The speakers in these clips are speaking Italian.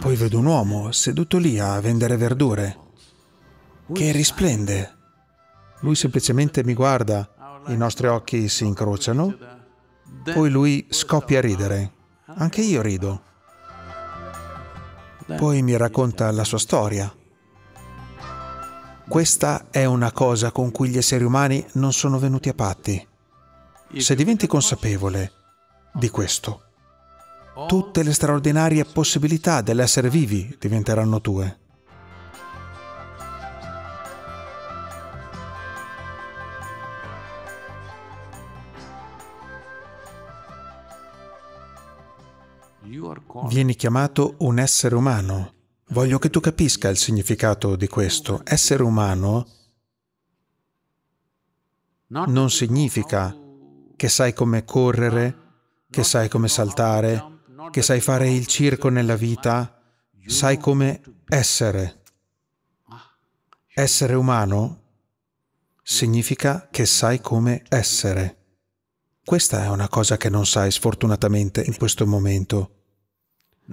Poi vedo un uomo seduto lì a vendere verdure, che risplende. Lui semplicemente mi guarda, i nostri occhi si incrociano, poi lui scoppia a ridere. Anche io rido. Poi mi racconta la sua storia. Questa è una cosa con cui gli esseri umani non sono venuti a patti. Se diventi consapevole di questo, tutte le straordinarie possibilità dell'essere vivi diventeranno tue. Vieni chiamato un essere umano. Voglio che tu capisca il significato di questo. Essere umano non significa che sai come correre, che sai come saltare, che sai fare il circo nella vita, sai come essere. Essere umano significa che sai come essere. Questa è una cosa che non sai sfortunatamente in questo momento.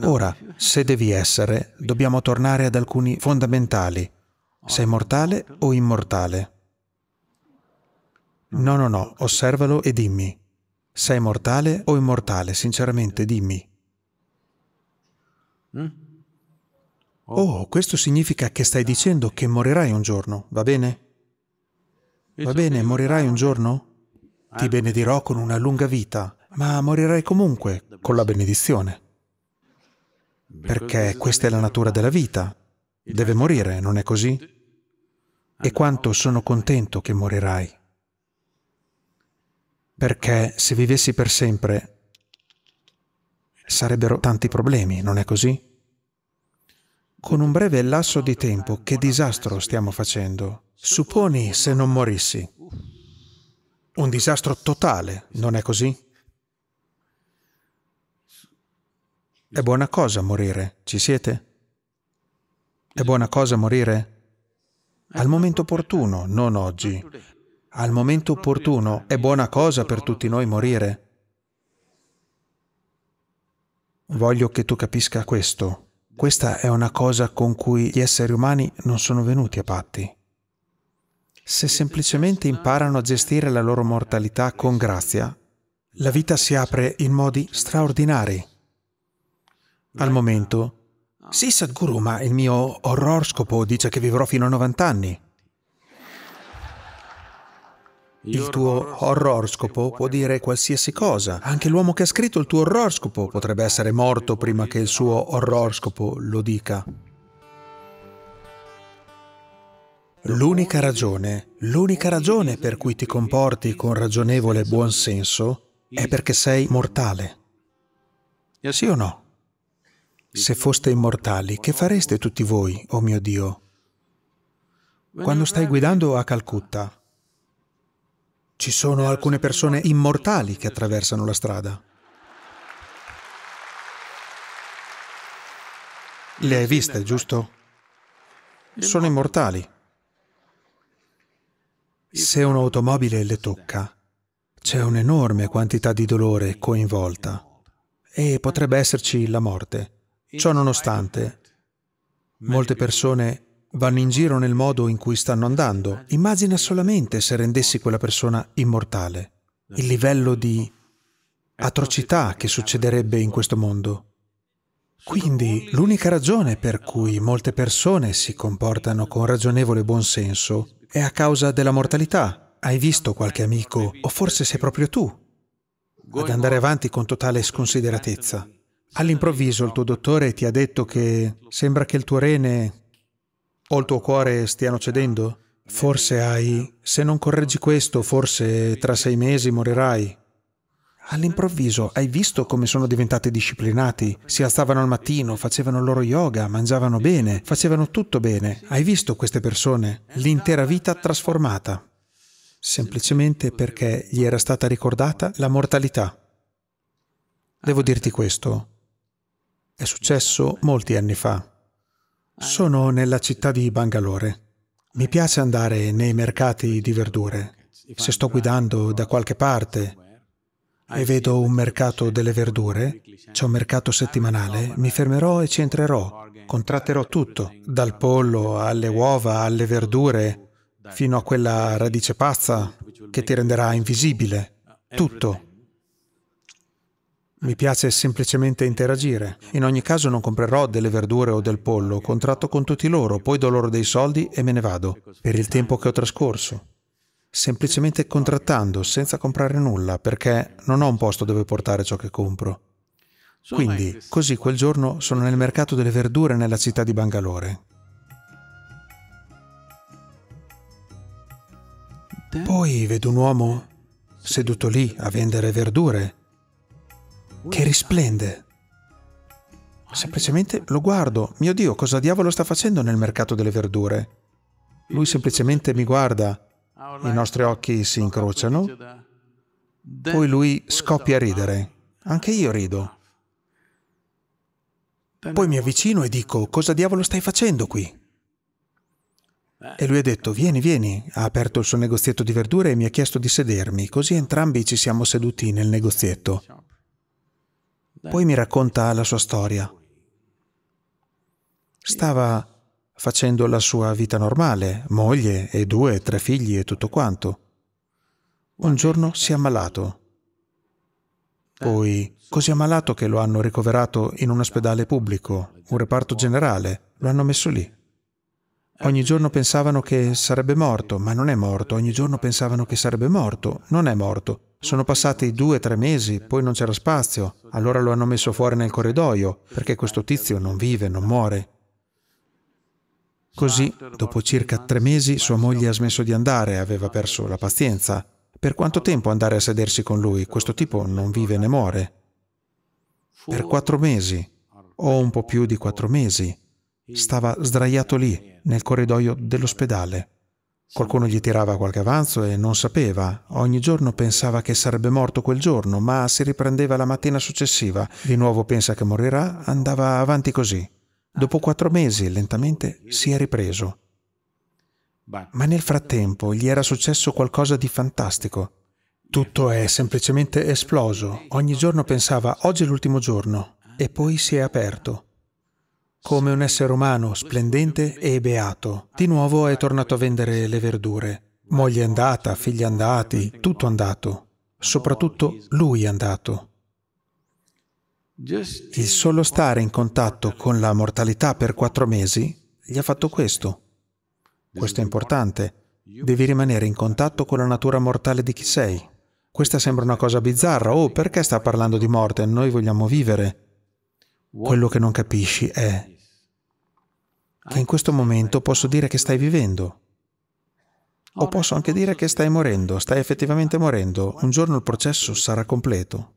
Ora, se devi essere, dobbiamo tornare ad alcuni fondamentali. Sei mortale o immortale? No, no, no, osservalo e dimmi. Sei mortale o immortale? Sinceramente, dimmi. Mm? Oh. oh, questo significa che stai dicendo che morirai un giorno, va bene? Va bene, morirai un giorno? Eh. Ti benedirò con una lunga vita, ma morirai comunque con la benedizione. Perché questa è la natura della vita. Deve morire, non è così? E quanto sono contento che morirai. Perché se vivessi per sempre sarebbero tanti problemi, non è così? Con un breve lasso di tempo, che disastro stiamo facendo? Supponi se non morissi. Un disastro totale, non è così? È buona cosa morire, ci siete? È buona cosa morire? Al momento opportuno, non oggi. Al momento opportuno è buona cosa per tutti noi morire. Voglio che tu capisca questo. Questa è una cosa con cui gli esseri umani non sono venuti a patti. Se semplicemente imparano a gestire la loro mortalità con grazia, la vita si apre in modi straordinari. Al momento, sì Sadhguru, ma il mio oroscopo dice che vivrò fino a 90 anni. Il tuo oroscopo può dire qualsiasi cosa. Anche l'uomo che ha scritto il tuo oroscopo potrebbe essere morto prima che il suo oroscopo lo dica. L'unica ragione, l'unica ragione per cui ti comporti con ragionevole buonsenso è perché sei mortale. Sì o no? Se foste immortali, che fareste tutti voi, oh mio Dio? Quando stai guidando a Calcutta, ci sono alcune persone immortali che attraversano la strada. Le hai viste, giusto? Sono immortali. Se un'automobile le tocca, c'è un'enorme quantità di dolore coinvolta e potrebbe esserci la morte. Ciò nonostante, molte persone Vanno in giro nel modo in cui stanno andando. Immagina solamente se rendessi quella persona immortale, il livello di atrocità che succederebbe in questo mondo. Quindi l'unica ragione per cui molte persone si comportano con ragionevole buonsenso è a causa della mortalità. Hai visto qualche amico, o forse sei proprio tu, ad andare avanti con totale sconsideratezza. All'improvviso il tuo dottore ti ha detto che sembra che il tuo rene o il tuo cuore stiano cedendo? Forse hai... Se non correggi questo, forse tra sei mesi morirai. All'improvviso hai visto come sono diventati disciplinati? Si alzavano al mattino, facevano il loro yoga, mangiavano bene, facevano tutto bene. Hai visto queste persone? L'intera vita trasformata. Semplicemente perché gli era stata ricordata la mortalità. Devo dirti questo. È successo molti anni fa. Sono nella città di Bangalore. Mi piace andare nei mercati di verdure. Se sto guidando da qualche parte e vedo un mercato delle verdure, c'è un mercato settimanale, mi fermerò e ci entrerò. Contratterò tutto, dal pollo alle uova, alle verdure, fino a quella radice pazza che ti renderà invisibile. Tutto. Mi piace semplicemente interagire. In ogni caso non comprerò delle verdure o del pollo, contratto con tutti loro, poi do loro dei soldi e me ne vado, per il tempo che ho trascorso. Semplicemente contrattando, senza comprare nulla, perché non ho un posto dove portare ciò che compro. Quindi, così quel giorno sono nel mercato delle verdure nella città di Bangalore. Poi vedo un uomo seduto lì a vendere verdure che risplende. Semplicemente lo guardo. Mio Dio, cosa diavolo sta facendo nel mercato delle verdure? Lui semplicemente mi guarda. I nostri occhi si incrociano. Poi lui scoppia a ridere. Anche io rido. Poi mi avvicino e dico, cosa diavolo stai facendo qui? E lui ha detto, vieni, vieni. Ha aperto il suo negozietto di verdure e mi ha chiesto di sedermi, così entrambi ci siamo seduti nel negozietto. Poi mi racconta la sua storia. Stava facendo la sua vita normale, moglie e due, tre figli e tutto quanto. Un giorno si è ammalato. Poi, così ammalato che lo hanno ricoverato in un ospedale pubblico, un reparto generale, lo hanno messo lì. Ogni giorno pensavano che sarebbe morto, ma non è morto. Ogni giorno pensavano che sarebbe morto, non è morto. Sono passati due, tre mesi, poi non c'era spazio. Allora lo hanno messo fuori nel corridoio, perché questo tizio non vive, non muore. Così, dopo circa tre mesi, sua moglie ha smesso di andare, aveva perso la pazienza. Per quanto tempo andare a sedersi con lui? Questo tipo non vive né muore. Per quattro mesi, o un po' più di quattro mesi. Stava sdraiato lì, nel corridoio dell'ospedale. Qualcuno gli tirava qualche avanzo e non sapeva. Ogni giorno pensava che sarebbe morto quel giorno, ma si riprendeva la mattina successiva. Di nuovo pensa che morirà, andava avanti così. Dopo quattro mesi, lentamente, si è ripreso. Ma nel frattempo gli era successo qualcosa di fantastico. Tutto è semplicemente esploso. Ogni giorno pensava, oggi è l'ultimo giorno. E poi si è aperto come un essere umano splendente e beato. Di nuovo è tornato a vendere le verdure. Moglie è andata, figli andati, tutto andato. Soprattutto lui è andato. Il solo stare in contatto con la mortalità per quattro mesi gli ha fatto questo. Questo è importante. Devi rimanere in contatto con la natura mortale di chi sei. Questa sembra una cosa bizzarra. Oh, perché sta parlando di morte? Noi vogliamo vivere. Quello che non capisci è che in questo momento posso dire che stai vivendo. O posso anche dire che stai morendo, stai effettivamente morendo. Un giorno il processo sarà completo.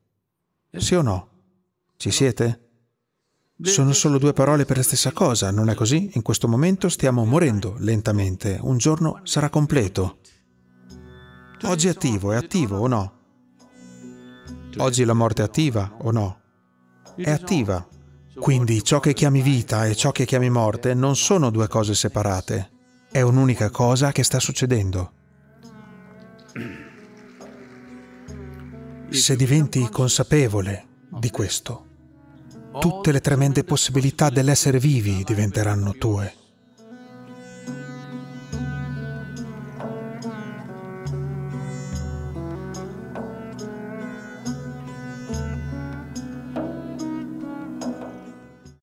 Sì o no? Ci siete? Sono solo due parole per la stessa cosa, non è così? In questo momento stiamo morendo lentamente. Un giorno sarà completo. Oggi è attivo, è attivo o no? Oggi la morte è attiva o no? È attiva. Quindi ciò che chiami vita e ciò che chiami morte non sono due cose separate, è un'unica cosa che sta succedendo. Se diventi consapevole di questo, tutte le tremende possibilità dell'essere vivi diventeranno tue.